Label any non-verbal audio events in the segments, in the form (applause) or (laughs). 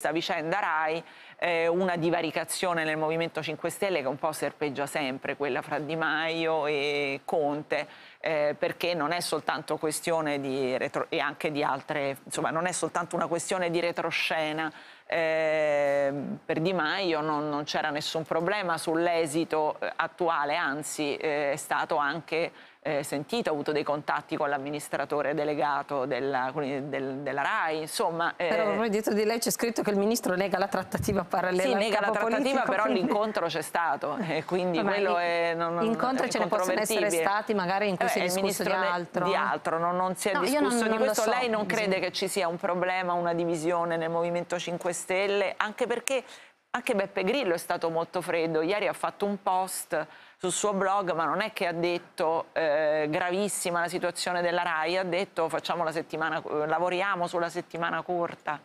questa vicenda RAI eh, una divaricazione nel Movimento 5 Stelle che un po' serpeggia sempre, quella fra Di Maio e Conte, eh, perché non è soltanto questione di retro- e anche di altre, insomma, non è soltanto una questione di retroscena Ehm, per Di Maio non, non c'era nessun problema sull'esito eh, attuale, anzi eh, è stato anche eh, sentito, ha avuto dei contatti con l'amministratore delegato della, del, della, RAI, insomma... Eh... Però ormai dietro di lei c'è scritto che il ministro nega la trattativa parallela Sì, nega la trattativa, politico, però quindi... l'incontro c'è stato, eh, quindi Vabbè, quello è non, non, Incontri ce ne possono essere stati magari in cui eh, si è discusso di altro. Di altro, non, non si è no, discusso non, di questo. So, lei non crede sì. che ci sia un problema, una divisione nel Movimento 5 Stelle? Stelle, anche perché anche Beppe Grillo è stato molto freddo. Ieri ha fatto un post sul suo blog, ma non è che ha detto eh, gravissima la situazione della RAI, ha detto facciamo la settimana, lavoriamo sulla settimana corta.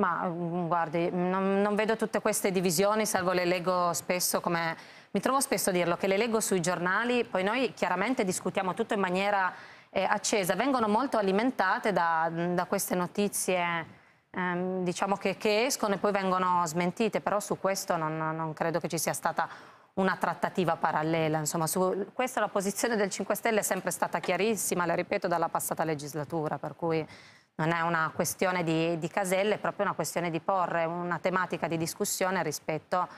Ma mm, guardi, non, non vedo tutte queste divisioni, salvo le leggo spesso come... Mi trovo spesso a dirlo, che le leggo sui giornali, poi noi chiaramente discutiamo tutto in maniera eh, accesa, vengono molto alimentate da, da queste notizie ehm, diciamo che, che, escono e poi vengono smentite, però su questo non, non credo che ci sia stata una trattativa parallela. Insomma, su, questa la posizione del 5 Stelle è sempre stata chiarissima, la ripeto, dalla passata legislatura, per cui non è una questione di, di caselle, è proprio una questione di porre una tematica di discussione rispetto a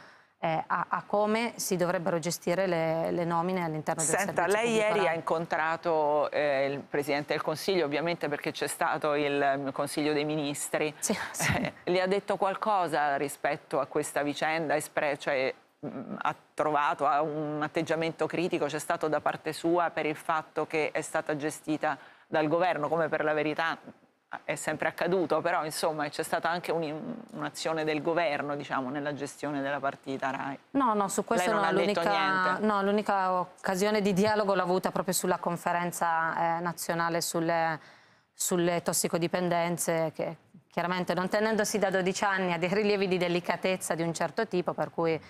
eh, a, a, come si dovrebbero gestire le, le nomine all'interno del Senta, servizio lei ieri ha incontrato eh, il Presidente del Consiglio, ovviamente perché c'è stato il mm, Consiglio dei Ministri. Sì, eh, sì. Eh, le ha detto qualcosa rispetto a questa vicenda? Cioè, mm, ha trovato ha un atteggiamento critico? C'è stato da parte sua per il fatto che è stata gestita dal governo, come per la verità è sempre accaduto, però insomma c'è stata anche un'azione del governo diciamo, nella gestione della partita RAI. No, no, su questo non no, l'unica, no, l'unica occasione di dialogo l'ho avuta proprio sulla conferenza eh, nazionale sulle, sulle, tossicodipendenze che chiaramente non tenendosi da 12 anni a dei (laughs) rilievi di delicatezza di un certo tipo per cui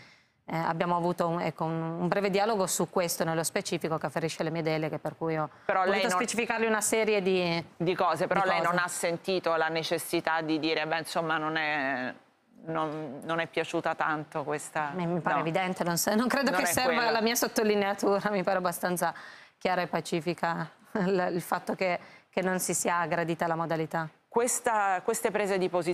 eh, abbiamo avuto un, ecco, un, breve dialogo su questo nello specifico che afferisce le mie deleghe, per cui ho voluto non... specificargli una serie di, di cose. Però di lei cose. non ha sentito la necessità di dire, beh insomma non è... Non, non, è piaciuta tanto questa... Mi pare no. evidente, non, non credo non che serva quella. la mia sottolineatura, mi pare abbastanza chiara e pacifica il, fatto che, che, non si sia gradita la modalità. Questa, queste prese di posizione